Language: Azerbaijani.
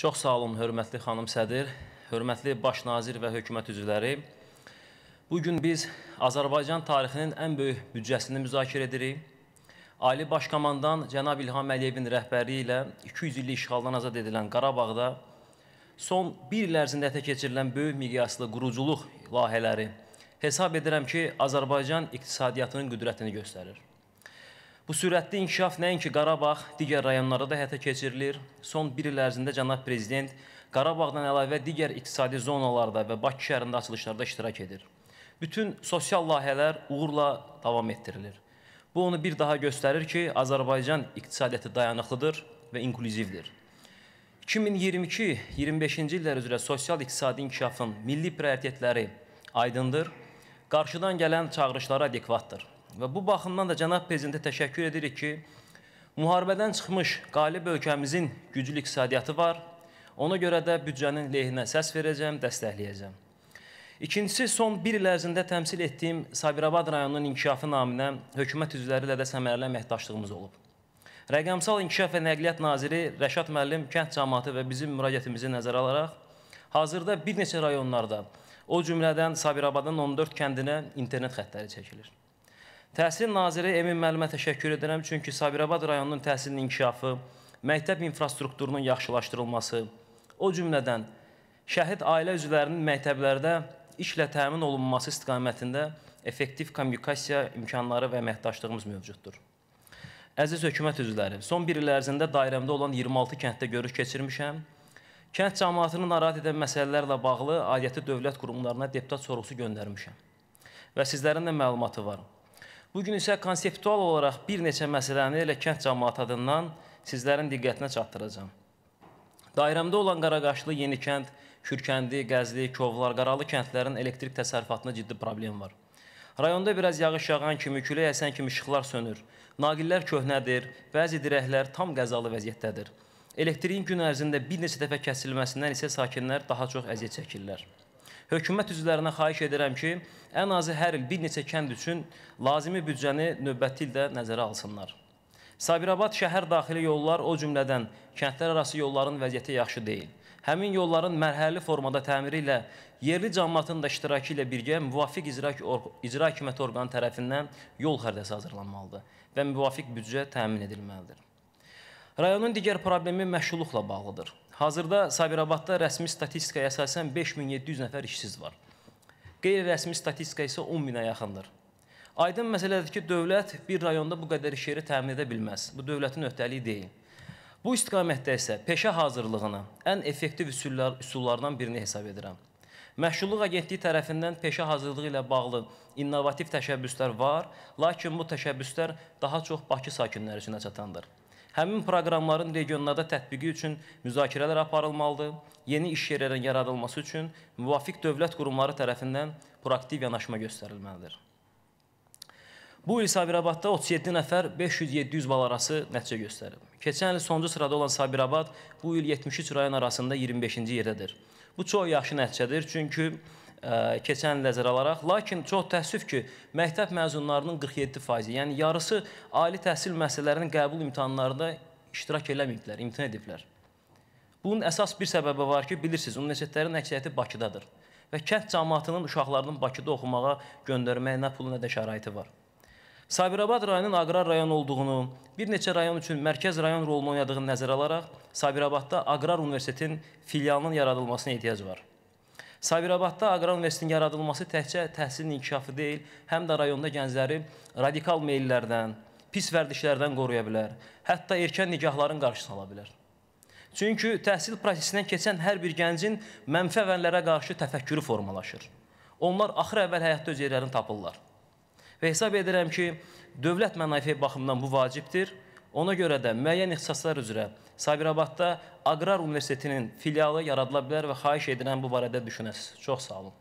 Çox sağ olun, hörmətli xanım sədr, hörmətli baş nazir və hökumət üzvləri. Bugün biz Azərbaycan tarixinin ən böyük büdcəsini müzakirə edirik. Ali Baş Komandan Cənab İlham Əliyevin rəhbərliyi ilə 200 illik işğaldan azad edilən Qarabağda son bir il ərzində həyata keçirilən böyük miqyaslı quruculuq layihələri hesab edirəm ki, Azərbaycan iqtisadiyyatının qüdrətini göstərir. Bu sürətli inkişaf nəinki Qarabağ, digər rayonlarda da həyata keçirilir. Son 1 il ərzində cənab prezident Qarabağdan əlavə digər iqtisadi zonalarda və Bakı şəhərində açılışlarda iştirak edir. Bütün sosial layihələr uğurla davam etdirilir. Bu onu bir daha göstərir ki, Azərbaycan iqtisadiyyatı dayanıqlıdır və inklüzivdir. 2022-25-ci illər üzrə sosial iqtisadi inkişafın milli prioritetləri aydındır, qarşıdan gələn çağırışlara adekvatdır. Və bu baxımdan da cənab prezidentə təşəkkür edirik ki, müharibədən çıxmış qalib ölkəmizin güclü iqtisadiyyatı var. Ona görə də büdcənin lehinə səs verəcəm, dəstəkləyəcəm. İkincisi, son bir il ərzində təmsil etdiyim Sabirabad rayonunun inkişafı naminə hökumət üzvləri ilə də səmərəli əməkdaşlığımız olub. Rəqəmsal İnkişaf və Nəqliyyat Naziri Rəşad Müəllim kənd cəmatı və bizim müraciətimizi nəzərə alaraq, hazırda bir neçə rayonlarda, o cümlədən Sabirabadın 14 kəndinə internet xətləri çəkilir. Təhsil naziri Emin müəllimə təşəkkür edirəm, çünki Sabirabad rayonunun təhsilinin inkişafı, məktəb infrastrukturunun yaxşılaşdırılması, o cümlədən şəhid ailə üzvlərinin məktəblərdə işlə təmin olunması istiqamətində effektiv kommunikasiya imkanları və əməkdaşlığımız mövcuddur. Əziz hökumət üzvləri, son bir il ərzində dairəmdə olan 26 kənddə görüş keçirmişəm. Kənd cəmiyyətini narahat edən məsələlərlə bağlı adiyyəti dövlət qurumlarına deputat sorusu göndərmişəm. Və sizlərin də məlumatı var. Bu gün isə konseptual olaraq bir neçə məsələni elə kənd cəmaət adından sizlərin diqqətinə çatdıracağam. Dairəmdə olan Qaraqaşlı, Yenikənd, Kürkəndi, Qəzli, Kovlar, Qaralı kəndlərin elektrik təsərrüfatında ciddi problem var. Rayonda biraz yağış yağan kimi, külək əsən kimi işıqlar sönür. Naqillər köhnədir, bəzi dirəklər tam qəzalı vəziyyətdədir. Elektriyin gün ərzində bir neçə dəfə kəsilməsindən isə sakinlər daha çox əziyyət çəkirlər. Hökumət üzvlərinə xahiş edirəm ki, ən azı hər il bir neçə kənd üçün lazımi büdcəni növbəti ildə nəzərə alsınlar. Sabirabad şəhər daxili yollar, o cümlədən kəndlər arası yolların vəziyyəti yaxşı deyil. Həmin yolların mərhələli formada təmiri ilə yerli cəmiyyətin də iştirakı ilə birgə müvafiq icra, icra hakimiyyəti orqanı tərəfindən yol xəritəsi hazırlanmalıdır və müvafiq büdcə təmin edilməlidir. Rayonun digər problemi məşğulluqla bağlıdır. Hazırda Sabirabadda rəsmi statistikaya əsasən 5700 nəfər işsiz var. Qeyri-rəsmi statistika isə 10 minə yaxındır. Aydın məsələdir ki, dövlət bir rayonda bu qədər iş yeri təmin edə bilməz. Bu dövlətin öhdəliyi deyil. Bu istiqamətdə isə peşə hazırlığını ən effektiv üsullar, üsullardan birini hesab edirəm. Məşğulluq Agentliyi tərəfindən peşə hazırlığı ilə bağlı innovativ təşəbbüslər var, lakin bu təşəbbüslər daha çox Bakı sakinləri üçün çatandır. Həmin proqramların regionlarda tətbiqi üçün müzakirələr aparılmalıdır, yeni iş yerlərinin yaradılması üçün müvafiq dövlət qurumları tərəfindən proaktiv yanaşma göstərilməlidir. Bu il Sabirabadda 37 nəfər 500-700 bal arası nəticə göstərib. Keçən il sonuncu sırada olan Sabirabad bu il 73 rayon arasında 25-ci yerdədir. Bu çox yaxşı nəticədir, çünki keçən nəzərə alaraq. Lakin çox təəssüf ki, məktəb məzunlarının 47%-i, yəni yarısı ali təhsil müəssisələrinin qəbul imtahanlarında iştirak eləməyiblər, imtina ediblər. Bunun əsas bir səbəbi var ki, bilirsiniz, universitetlərin əksəriyyəti Bakıdadır və kənd cəmiyyətinin uşaqlarının Bakıda oxumağa göndərməyə nə pulu, nə də şəraiti var. Sabirabad rayonunun aqrar rayon olduğunu, bir neçə rayon üçün mərkəz rayon rolunu oynadığını nəzərə alaraq, Sabirabadda Aqrar Universitetin filialının yaradılmasına ehtiyac var. Sabirabadda Aqrar Universitetinin yaradılması təkcə təhsilin inkişafı deyil, həm də rayonda gəncləri radikal meyllərdən, pis vərdişlərdən qoruya bilər, hətta erkən nigahların qarşısını ala bilər. Çünki təhsil prosesindən keçən hər bir gəncin mənfi əvvəllərə qarşı təfəkkürü formalaşır. Onlar axır əvvəl həyatda öz yerlərini tapırlar. Və hesab edirəm ki, dövlət mənafiyyə baxımından bu vacibdir Ona görə də müəyyən ixtisaslar üzrə Sabirabadda Aqrar Universitetinin filialı yaradıla bilər və xahiş edirəm bu barədə düşünəsiz. Çox sağ olun.